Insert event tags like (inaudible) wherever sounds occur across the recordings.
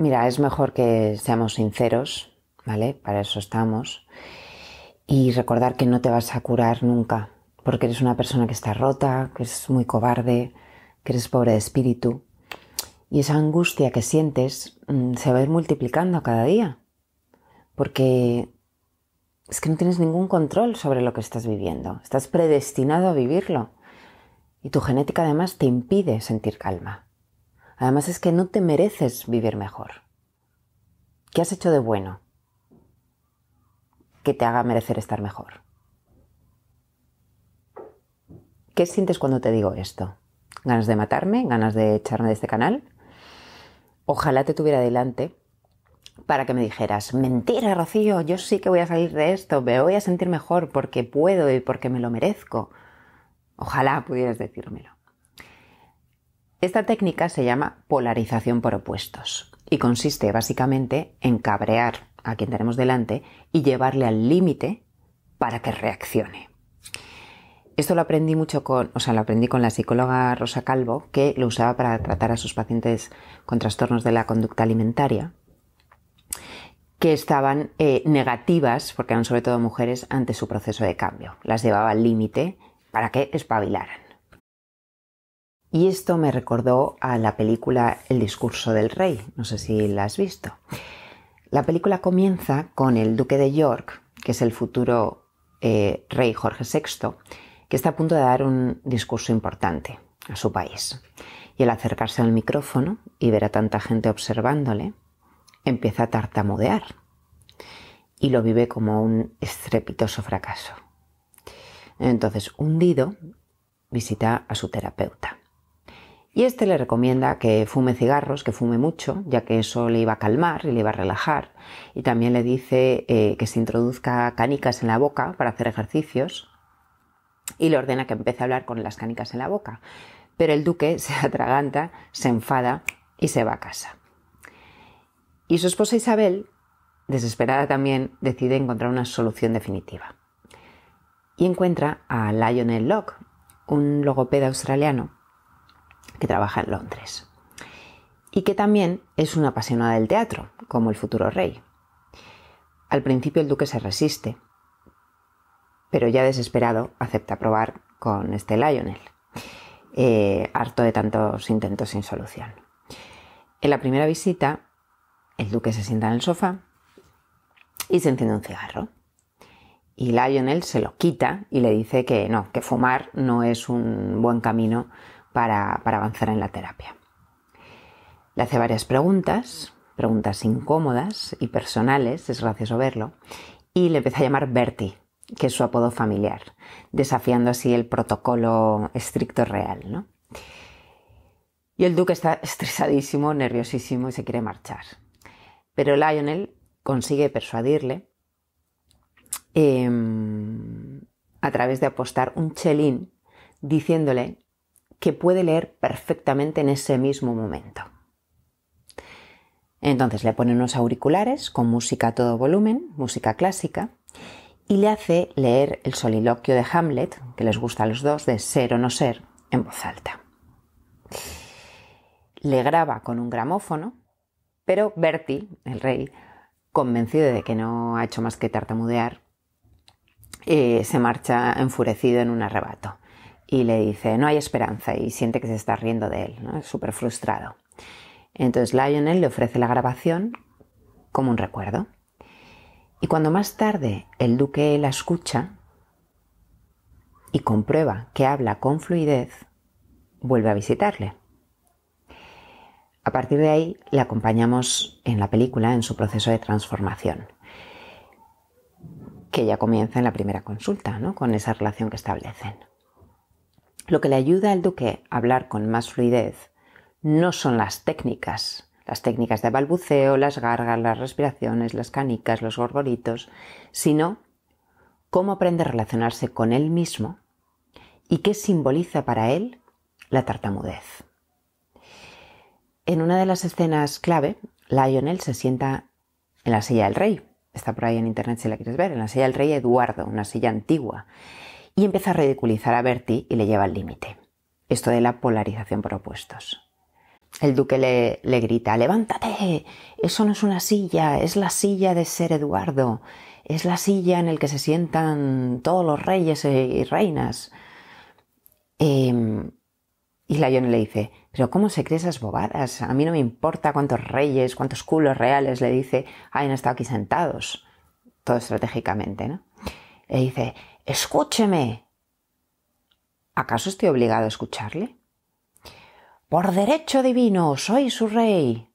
Mira, es mejor que seamos sinceros, ¿vale? Para eso estamos. Y recordar que no te vas a curar nunca, porque eres una persona que está rota, que es muy cobarde, que eres pobre de espíritu. Y esa angustia que sientes mm, se va a ir multiplicando cada día, porque es que no tienes ningún control sobre lo que estás viviendo. Estás predestinado a vivirlo. Y tu genética además te impide sentir calma. Además es que no te mereces vivir mejor. ¿Qué has hecho de bueno que te haga merecer estar mejor? ¿Qué sientes cuando te digo esto? ¿Ganas de matarme? ¿Ganas de echarme de este canal? Ojalá te tuviera delante para que me dijeras, mentira, Rocío, yo sí que voy a salir de esto, me voy a sentir mejor porque puedo y porque me lo merezco. Ojalá pudieras decírmelo. Esta técnica se llama polarización por opuestos y consiste básicamente en cabrear a quien tenemos delante y llevarle al límite para que reaccione. Esto lo aprendí mucho con, o sea, lo aprendí con la psicóloga Rosa Calvo, que lo usaba para tratar a sus pacientes con trastornos de la conducta alimentaria, que estaban eh, negativas, porque eran sobre todo mujeres, ante su proceso de cambio. Las llevaba al límite para que espabilaran. Y esto me recordó a la película El discurso del rey, no sé si la has visto. La película comienza con el duque de York, que es el futuro eh, rey Jorge VI, que está a punto de dar un discurso importante a su país. Y al acercarse al micrófono y ver a tanta gente observándole, empieza a tartamudear y lo vive como un estrepitoso fracaso. Entonces, hundido, visita a su terapeuta y este le recomienda que fume cigarros, que fume mucho, ya que eso le iba a calmar y le iba a relajar. Y también le dice eh, que se introduzca canicas en la boca para hacer ejercicios y le ordena que empiece a hablar con las canicas en la boca. Pero el duque (laughs) se atraganta, se enfada y se va a casa. Y su esposa Isabel, desesperada también, decide encontrar una solución definitiva. Y encuentra a Lionel Locke, un logopeda australiano que trabaja en Londres y que también es una apasionada del teatro, como el futuro rey. Al principio el duque se resiste, pero ya desesperado acepta probar con este Lionel, eh, harto de tantos intentos sin solución. En la primera visita, el duque se sienta en el sofá y se enciende un cigarro. Y Lionel se lo quita y le dice que no, que fumar no es un buen camino para, avanzar en la terapia. Le hace varias preguntas, preguntas incómodas y personales, es gracioso verlo, y le empieza a llamar Bertie, que es su apodo familiar, desafiando así el protocolo estricto real, Y el duque está (laughs) estresadísimo, nerviosísimo y se quiere marchar. Pero Lionel consigue persuadirle em, a través de apostar un chelín diciéndole que puede leer perfectamente en ese mismo momento. Entonces le pone unos auriculares con música a todo volumen, música clásica, y le hace leer el soliloquio de Hamlet, que les gusta a los dos, de ser o no ser, en voz alta. Le graba con un gramófono, pero Bertie, el rey, convencido de que no ha hecho más que tartamudear, eh, se marcha enfurecido en un arrebato y le dice, no hay esperanza y siente que se está riendo de él, es súper frustrado. Entonces Lionel le ofrece la grabación como un recuerdo. Y cuando más tarde el duque la escucha y comprueba que habla con fluidez, vuelve a visitarle. A partir de ahí le acompañamos en la película en su proceso de transformación, que ya comienza en la primera consulta, ¿no? con esa relación que establecen. Lo que le ayuda al duque a hablar con más fluidez no son las técnicas, las técnicas de balbuceo, las gargas, las respiraciones, las canicas, los gorgoritos, sino cómo aprende a relacionarse con él mismo y qué simboliza para él la tartamudez. En una de las escenas clave, Lionel se sienta en la silla del rey. Está por ahí en internet si la quieres ver, en la silla del rey Eduardo, una silla antigua y empieza a ridiculizar a Bertie y le lleva al límite. Esto de la polarización por opuestos. El duque le, grita, levántate, eso no es una silla, es la silla de ser Eduardo, es la silla en la que se sientan todos los reyes e, y reinas. Em, y la le dice, pero ¿cómo se cree esas bobadas? A mí no me importa cuántos reyes, cuántos culos reales, le dice, hayan estado aquí sentados, todo estratégicamente, ¿no? Le dice, Escúcheme. ¿Acaso estoy obligado a escucharle? Por derecho divino, soy su rey.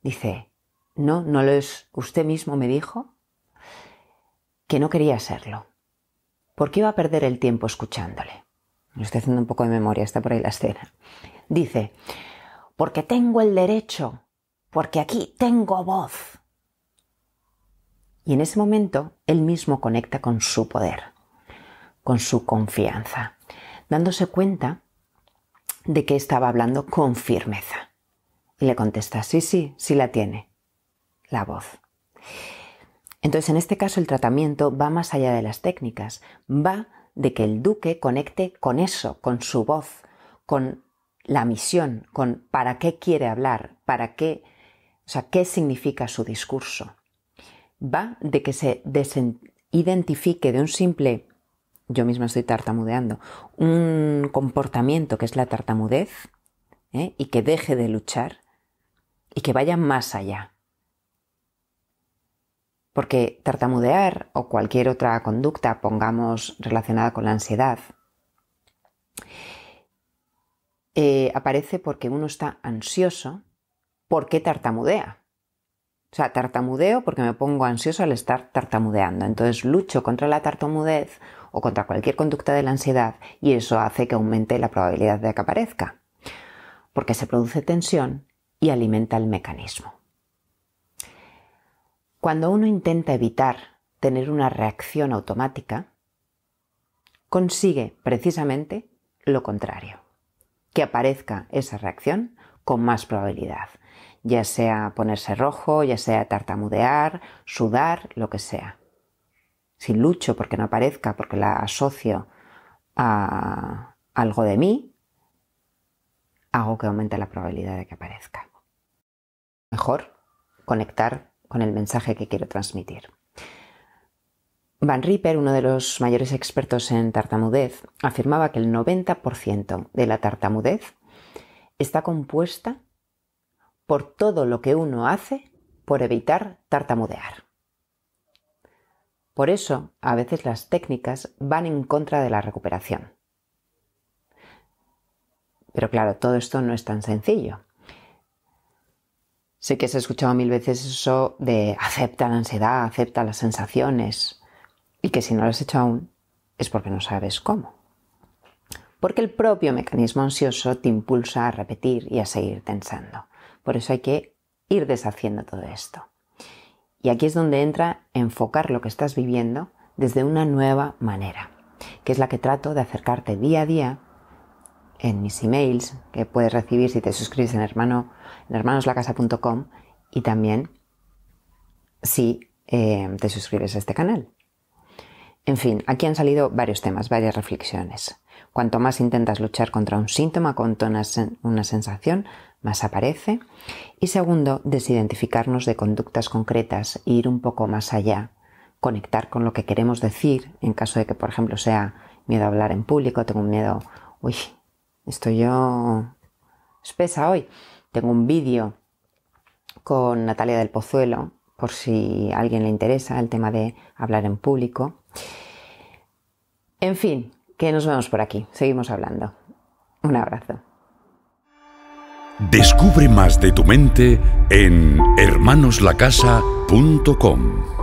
Dice, no, no lo es. Usted mismo me dijo que no quería serlo. ...¿por qué iba a perder el tiempo escuchándole? Me estoy haciendo un poco de memoria, está por ahí la escena. Dice, porque tengo el derecho, porque aquí tengo voz. Y en ese momento él mismo conecta con su poder con su confianza, dándose cuenta de que estaba hablando con firmeza. Y le contesta, sí, sí, sí la tiene, la voz. Entonces, en este caso, el tratamiento va más allá de las técnicas, va de que el duque conecte con eso, con su voz, con la misión, con para qué quiere hablar, para qué, o sea, qué significa su discurso. Va de que se identifique de un simple yo misma estoy tartamudeando, un comportamiento que es la tartamudez ¿eh? y que deje de luchar y que vaya más allá. Porque tartamudear o cualquier otra conducta, pongamos relacionada con la ansiedad, eh, aparece porque uno está ansioso porque tartamudea. O sea, tartamudeo porque me pongo ansioso al estar tartamudeando. Entonces lucho contra la tartamudez o contra cualquier conducta de la ansiedad y eso hace que aumente la probabilidad de que aparezca, porque se produce tensión y alimenta el mecanismo. Cuando uno intenta evitar tener una reacción automática, consigue precisamente lo contrario, que aparezca esa reacción con más probabilidad, ya sea ponerse rojo, ya sea tartamudear, sudar, lo que sea si lucho porque no aparezca, porque la asocio a algo de mí, hago que aumente la probabilidad de que aparezca. Mejor conectar con el mensaje que quiero transmitir. Van Ripper, uno de los mayores expertos en tartamudez, afirmaba que el 90% de la tartamudez está compuesta por todo lo que uno hace por evitar tartamudear. Por eso, a veces las técnicas van en contra de la recuperación. Pero claro, todo esto no es tan sencillo. Sé que ha escuchado mil veces eso de acepta la ansiedad, acepta las sensaciones, y que si no lo has hecho aún es porque no sabes cómo. Porque el propio mecanismo ansioso te impulsa a repetir y a seguir tensando. Por eso hay que ir deshaciendo todo esto. Y aquí es donde entra enfocar lo que estás viviendo desde una nueva manera, que es la que trato de acercarte día a día en mis emails que puedes recibir si te suscribes en, hermano, hermanoslacasa.com y también si eh, te suscribes a este canal. En fin, aquí han salido varios temas, varias reflexiones. Cuanto más intentas luchar contra un síntoma, contra una, sensación, más aparece. Y segundo, desidentificarnos de conductas concretas ir un poco más allá. Conectar con lo que queremos decir en caso de que, por ejemplo, sea miedo a hablar en público, tengo un miedo, uy, estoy yo espesa hoy. Tengo un vídeo con Natalia del Pozuelo, por si a alguien le interesa el tema de hablar en público. En fin, que nos vemos por aquí. Seguimos hablando. Un abrazo. Descubre más de tu mente en hermanoslacasa.com.